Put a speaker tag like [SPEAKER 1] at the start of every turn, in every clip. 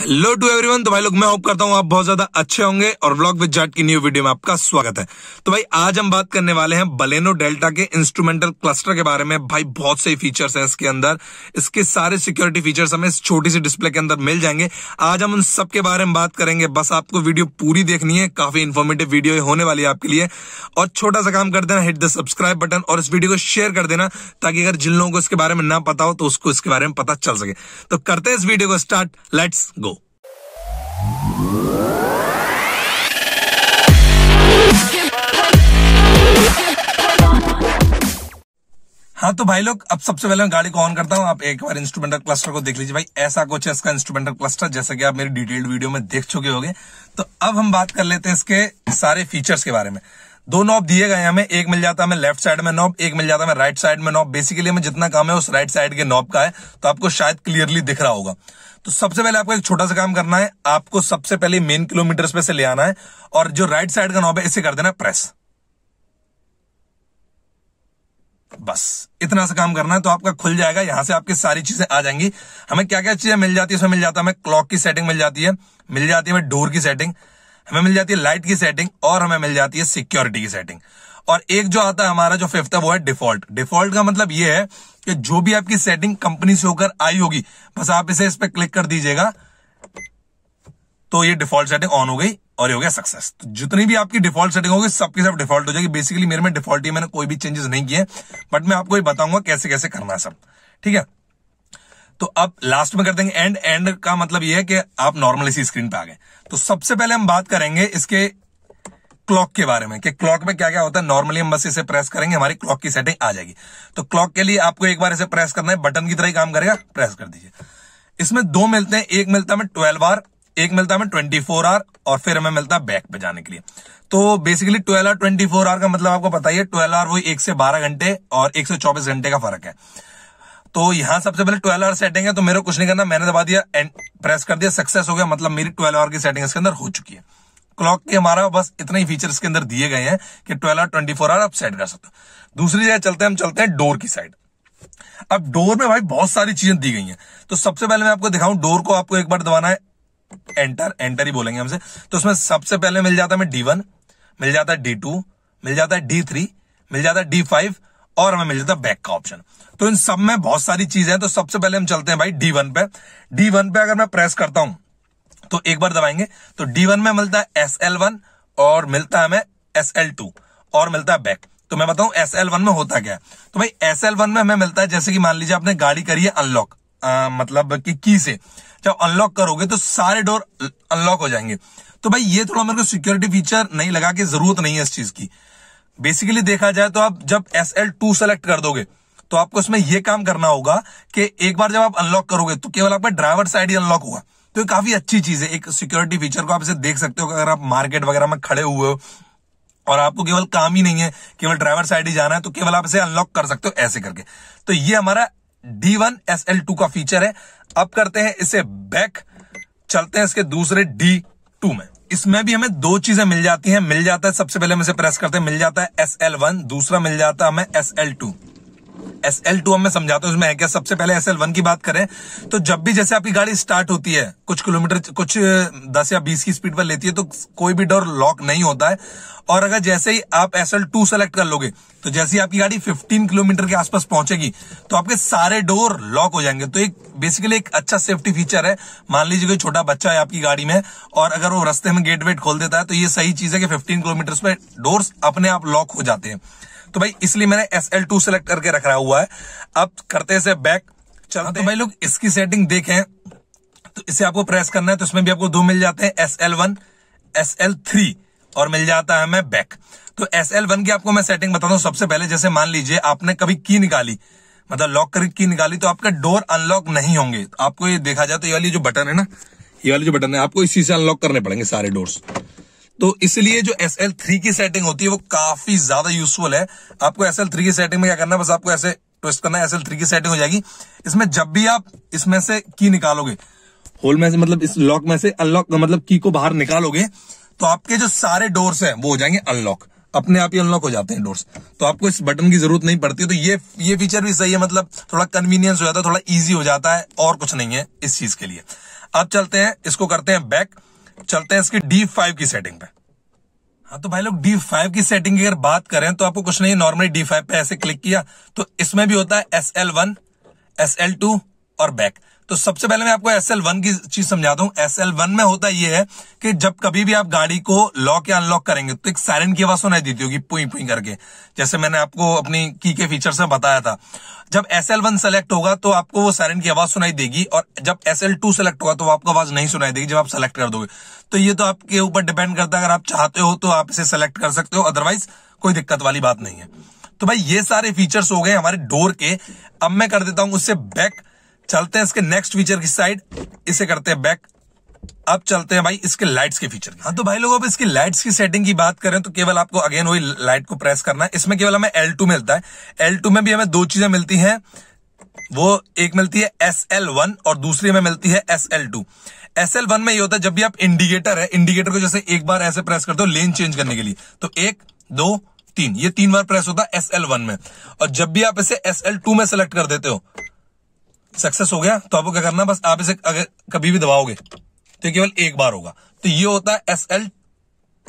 [SPEAKER 1] hello to everyone तो भाई लोग मैं होप करता हूँ आप बहुत ज्यादा अच्छे होंगे और ब्लॉग विद जाट की न्यू वीडियो में आपका स्वागत है तो भाई आज हम बात करने वाले हैं बलेनो डेल्टा के इंस्ट्रूमेंटल क्लस्टर के बारे में भाई बहुत से फीचर्स हैं इसके अंदर इसके सारे सिक्योरिटी फीचर्स हमें इस छोटी सी डिस्प्ले के अंदर मिल जाएंगे आज हम उन सबके बारे में बात करेंगे बस आपको वीडियो पूरी देखनी है काफी इन्फॉर्मेटिव वीडियो होने वाली है आपके लिए और छोटा सा काम कर देना हिट द सब्सक्राइब बटन और इस वीडियो को शेयर कर देना ताकि अगर जिन लोगों को इसके बारे में ना पता हो तो उसको इसके बारे में पता चल सके तो करते हैं इस वीडियो को स्टार्ट लेट्स गो हाँ तो भाई लोग अब सबसे पहले मैं गाड़ी को ऑन करता हूँ आप एक बार इंस्ट्रूमेंटल क्लस्टर को देख लीजिए भाई ऐसा कुछ है इसका इंस्ट्रूमेंटल क्लस्टर जैसा कि आप मेरी डिटेल्ड वीडियो में देख चुके होंगे तो अब हम बात कर लेते हैं इसके सारे फीचर्स के बारे में दो नॉब दिए गए हमें एक मिल जाता है हमें लेफ्ट साइड में नॉब एक मिल जाता है राइट साइड में नॉब बेसिकली हमें जितना काम है उस राइट साइड के नॉब का है तो आपको शायद क्लियरली दिख रहा होगा तो सबसे पहले आपको एक छोटा सा काम करना है आपको सबसे पहले मेन किलोमीटर पे से ले आना है और जो राइट साइड का नॉब है इसे कर देना प्रेस बस इतना सा काम करना है तो आपका खुल जाएगा यहां से आपकी सारी चीजें आ जाएंगी हमें क्या क्या चीजें मिल जाती है इसमें मिल जाता है हमें क्लॉक की सेटिंग मिल जाती है मिल जाती है हमें डोर की सेटिंग हमें मिल जाती है लाइट की सेटिंग और हमें मिल जाती है सिक्योरिटी की सेटिंग और एक जो आता है हमारा जो फिफ्थ है वो है डिफॉल्ट डिफॉल्ट का मतलब ये है कि जो भी आपकी सेटिंग कंपनी से होकर आई होगी बस आप इसे इस पर क्लिक कर दीजिएगा तो ये डिफॉल्ट सेटिंग ऑन हो गई और ये हो गया सक्सेस तो जितनी भी आपकी डिफॉल्ट सेटिंग होगी सबकी सब डिफॉल्ट हो जाएगी बेसिकली मेरे में डिफॉल्ट ही मैंने कोई भी चेंजेस नहीं किए बट मैं आपको ये बताऊंगा कैसे कैसे करना है सब ठीक है तो अब लास्ट में कर देंगे एंड एंड का मतलब यह है कि आप नॉर्मल इसी स्क्रीन पे आ गए तो सबसे पहले हम बात करेंगे इसके क्लॉक के बारे में कि क्लॉक में क्या क्या होता है नॉर्मली हम बस इसे प्रेस करेंगे हमारी क्लॉक की सेटिंग आ जाएगी तो क्लॉक के लिए आपको एक बार इसे प्रेस करना है बटन की तरह ही काम करेगा प्रेस कर दीजिए इसमें दो मिलते हैं एक मिलता है ट्वेल्व आर एक मिलता है ट्वेंटी फोर आर और फिर हमें मिलता है बैक पे जाने के लिए तो basically twelve hour twenty four hour का मतलब आपको बताइए ट्वेल्व आर वही एक से बारह घंटे और एक से चौबीस घंटे का फर्क है तो यहाँ सबसे पहले ट्वेल्व आवर सेटिंग है तो मेरे को कुछ नहीं करना मैंने दबा दिया एंड प्रेस कर दिया सक्सेस हो गया मतलब मेरी ट्वेल्व आवर की सेटिंग इसके अंदर हो चुकी है क्लॉक के हमारा बस इतने ही फीचर्स के अंदर दिए गए हैं कि twelve hour twenty four hour आप सेट कर सकते हो दूसरी जगह चलते हैं हम चलते हैं डोर की साइड अब डोर में भाई बहुत सारी चीजें दी गई है तो सबसे पहले मैं आपको दिखाऊं डोर को आपको एक बार दबाना है एंटर एंटर ही बोलेंगे हमसे तो उसमें सबसे पहले मिल जाता है डी वन मिल जाता है डी टू मिल जाता है डी थ्री मिल जाता है डी फाइव और हमें मिल जाता है बैक का ऑप्शन तो इन सब में बहुत सारी चीजें हैं तो सबसे पहले हम चलते हैं भाई डी वन पे डी वन पे अगर मैं प्रेस करता हूं तो एक बार दबाएंगे तो डी वन में मिलता है एस एल वन और मिलता है हमें एस एल टू और मिलता है बैक तो मैं बताऊं एस एल वन में होता क्या है तो भाई एस एल वन में हमें मिलता है जैसे कि मान लीजिए आपने गाड़ी करी है अनलॉक मतलब कि की से जब अनलॉक करोगे तो सारे डोर अनलॉक हो जाएंगे तो भाई ये थोड़ा मेरे को सिक्योरिटी फीचर नहीं लगा कि जरूरत नहीं है इस चीज की बेसिकली देखा जाए तो आप जब एस एल टू सेलेक्ट कर दोगे तो आपको इसमें यह काम करना होगा कि एक बार जब आप अनलॉक करोगे तो केवल आपका ड्राइवर साइड ही अनलॉक होगा तो ये काफी अच्छी चीज है एक सिक्योरिटी फीचर को आप इसे देख सकते हो अगर आप मार्केट वगैरह में खड़े हुए हो और आपको केवल काम ही नहीं है केवल ड्राइवर साइड ही जाना है तो केवल आप इसे अनलॉक कर सकते हो ऐसे करके तो ये हमारा D one S L two का फीचर है अब करते हैं इसे बैक चलते हैं इसके दूसरे डी टू में इसमें भी हमें दो चीजें मिल जाती हैं मिल जाता है सबसे पहले हम इसे प्रेस करते हैं मिल जाता है एस एल वन दूसरा मिल जाता है हमें S L two S L two हमें समझाता हूँ इसमें है क्या सबसे पहले एस एल वन की बात करें तो जब भी जैसे आपकी गाड़ी स्टार्ट होती है कुछ किलोमीटर कुछ दस या बीस की स्पीड पर लेती है तो कोई भी डोर लॉक नहीं होता है और अगर जैसे ही आप एस एल टू सेलेक्ट कर लोगे तो जैसे ही आपकी गाड़ी फिफ्टीन किलोमीटर के आसपास पहुंचेगी तो आपके सारे डोर लॉक हो जाएंगे तो एक बेसिकली एक अच्छा सेफ्टी फीचर है मान लीजिए कोई छोटा बच्चा है आपकी गाड़ी में और अगर वो रस्ते में गेट वेट खोल देता है तो ये सही चीज है कि फिफ्टीन किलोमीटर पर डोर अपने आप लॉक हो जाते हैं तो भाई इसलिए मैंने एस एल टू सेलेक्ट करके रख रहा हुआ है अब करते से बैक चलते तो भाई लोग इसकी सेटिंग देखें तो इसे आपको प्रेस करना है तो इसमें भी आपको दो मिल जाते हैं S L one S L three और मिल जाता है हमें बैक तो एस एल वन की आपको मैं सेटिंग बताता हूँ सबसे पहले जैसे मान लीजिए आपने कभी की निकाली मतलब लॉक करके की निकाली तो आपके डोर अनलॉक नहीं होंगे तो आपको ये देखा जाए तो ये वाली जो बटन है ना ये वाली जो बटन है आपको इसी से अनलॉक करने पड़ेंगे सारे डोर्स तो इसलिए जो एस एल थ्री की सेटिंग होती है वो काफी ज्यादा यूजफुल है आपको एस एल थ्री की सेटिंग में क्या करना है बस आपको ऐसे ट्विस्ट करना है एस एल थ्री की सेटिंग हो जाएगी इसमें जब भी आप इसमें से की निकालोगे होल में से मतलब इस लॉक में से अनलॉक मतलब की को बाहर निकालोगे तो आपके जो सारे डोर्स हैं वो हो जाएंगे अनलॉक अपने आप ही अनलॉक हो जाते हैं डोर्स तो आपको इस बटन की जरूरत नहीं पड़ती तो ये ये फीचर भी सही है मतलब थोड़ा कन्वीनियंस हो जाता है थोड़ा इजी हो जाता है और कुछ नहीं है इस चीज के लिए अब चलते हैं इसको करते हैं बैक चलते हैं इसकी डी फाइव की सेटिंग पे हाँ तो भाई लोग डी फाइव की सेटिंग की अगर बात करें तो आपको कुछ नहीं नॉर्मली डी फाइव पे ऐसे क्लिक किया तो इसमें भी होता है S L one S L two और बैक तो सबसे पहले मैं आपको एस एल वन की चीज समझाता हूँ एस एल वन में होता यह है कि जब कभी भी आप गाड़ी को लॉक या अनलॉक करेंगे तो एक सायरन की आवाज सुनाई देती होगी पुई पुई करके जैसे मैंने आपको अपनी की के फीचर में बताया था जब एस एल वन सेलेक्ट होगा तो आपको वो सायरन की आवाज सुनाई देगी और जब एस एल टू सेलेक्ट होगा तो आपको आवाज नहीं सुनाई देगी जब आप सेलेक्ट कर दोगे तो ये तो आपके ऊपर डिपेंड करता है अगर आप चाहते हो तो आप इसे सेलेक्ट कर सकते हो अदरवाइज कोई दिक्कत वाली बात नहीं है तो भाई ये सारे फीचर्स हो गए हमारे डोर के अब मैं कर देता हूं उससे बैक चलते हैं इसके नेक्स्ट फीचर की साइड इसे करते हैं बैक अब चलते हैं भाई इसके लाइट्स के फीचर हाँ तो भाई लोग अब इसकी लाइट्स की सेटिंग की बात करें तो केवल आपको अगेन वही लाइट को प्रेस करना है इसमें केवल हमें L2 मिलता है L2 में भी हमें दो चीजें मिलती हैं वो एक मिलती है एस एल वन और दूसरी में मिलती है S L two S L one में ये होता है जब भी आप इंडिकेटर है इंडिकेटर को जैसे एक बार ऐसे प्रेस करते हो लेन चेंज करने के लिए तो एक दो तीन ये तीन बार प्रेस होता है एस एल वन में और जब भी आप इसे एस एल टू में सेलेक्ट कर देते हो सक्सेस हो गया तो आपको क्या करना बस आप इसे अगर कभी भी दबाओगे तो केवल एक बार होगा तो ये होता है एस एल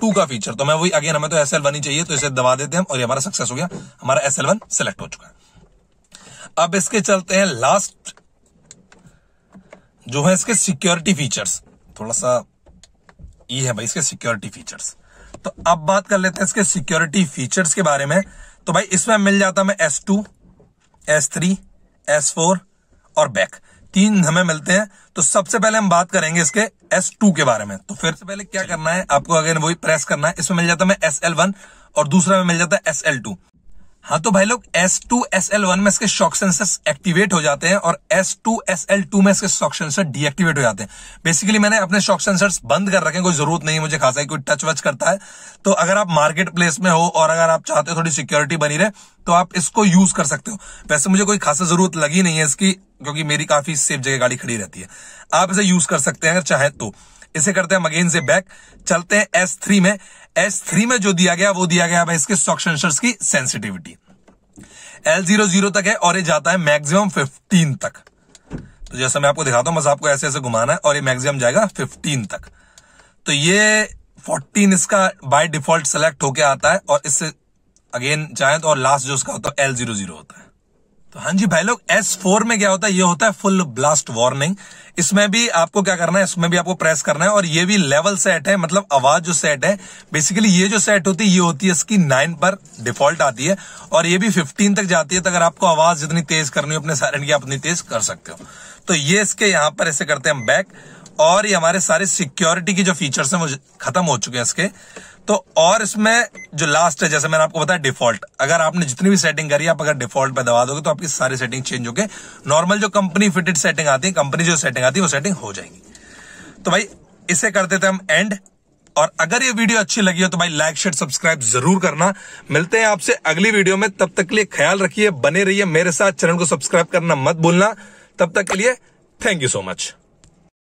[SPEAKER 1] टू का फीचर तो मैं वही अगेन हमें तो एस एल वन ही चाहिए तो इसे दबा देते हैं और ये हमारा सक्सेस हो गया हमारा एस एल वन सिलेक्ट हो चुका है अब इसके चलते हैं लास्ट जो है इसके सिक्योरिटी फीचर्स थोड़ा सा ये है भाई इसके सिक्योरिटी फीचर्स तो अब बात कर लेते हैं इसके सिक्योरिटी फीचर्स के बारे में तो भाई इसमें मिल जाता मैं S two S three S four और बैक तीन हमें मिलते हैं तो सबसे पहले हम बात करेंगे इसके S2 के बारे में तो फिर से पहले क्या करना है आपको अगर वही प्रेस करना है इसमें मिल जाता है एस एल वन और दूसरा में मिल जाता है एस एल टू हाँ तो भाई लोग वन में इसके शॉक सेंसर्स एक्टिवेट हो जाते हैं और टू में इसके शॉक सेंसर डीएक्टिवेट हो जाते हैं बेसिकली मैंने अपने शॉक सेंसर्स बंद कर रखे हैं कोई जरूरत नहीं मुझे खासा कोई टच वच करता है तो अगर आप मार्केट प्लेस में हो और अगर आप चाहते हो थोड़ी सिक्योरिटी बनी रहे तो आप इसको यूज कर सकते हो वैसे मुझे कोई खासा जरूरत लगी नहीं है इसकी क्योंकि मेरी काफी सेफ जगह गाड़ी खड़ी रहती है आप इसे यूज कर सकते हैं अगर चाहे तो इसे करते हैं अगेन से बैक चलते हैं एस थ्री में एस थ्री में जो दिया गया वो दिया गया भाई इसके स्टॉक की सेंसिटिविटी एल जीरो जीरो तक है और ये जाता है मैक्सिमम फिफ्टीन तक तो जैसा मैं आपको दिखाता हूं बस आपको ऐसे ऐसे घुमाना है और ये मैक्सिमम जाएगा फिफ्टीन तक तो ये फोर्टीन इसका बाय डिफॉल्ट सेलेक्ट होके आता है और इससे अगेन जाए तो और लास्ट जो उसका होता है एल जीरो जीरो होता है तो हाँ जी भाई लोग एस फोर में क्या होता है ये होता है फुल ब्लास्ट वार्निंग इसमें भी आपको क्या करना है इसमें भी आपको प्रेस करना है और ये भी लेवल सेट है मतलब आवाज जो सेट है बेसिकली ये जो सेट होती है ये होती है इसकी नाइन पर डिफॉल्ट आती है और ये भी फिफ्टीन तक जाती है तो अगर आपको आवाज जितनी तेज करनी हो अपने साइलेंट की आप उतनी तेज कर सकते हो तो ये इसके यहाँ पर ऐसे करते हैं हम बैक और ये हमारे सारे सिक्योरिटी के जो फीचर्स हैं वो खत्म हो चुके हैं इसके तो और इसमें जो लास्ट है जैसे मैंने आपको बताया डिफॉल्ट अगर आपने जितनी भी सेटिंग करी आप अगर डिफॉल्ट पे दबा दोगे तो आपकी सारी सेटिंग चेंज होकर नॉर्मल जो कंपनी फिटेड सेटिंग आती है कंपनी जो सेटिंग आती है वो सेटिंग हो जाएंगी तो भाई इसे कर देते हम एंड और अगर ये वीडियो अच्छी लगी हो तो भाई लाइक शेयर सब्सक्राइब जरूर करना मिलते हैं आपसे अगली वीडियो में तब तक के लिए ख्याल रखिए बने रहिए मेरे साथ चैनल को सब्सक्राइब करना मत भूलना तब तक के लिए थैंक यू सो मच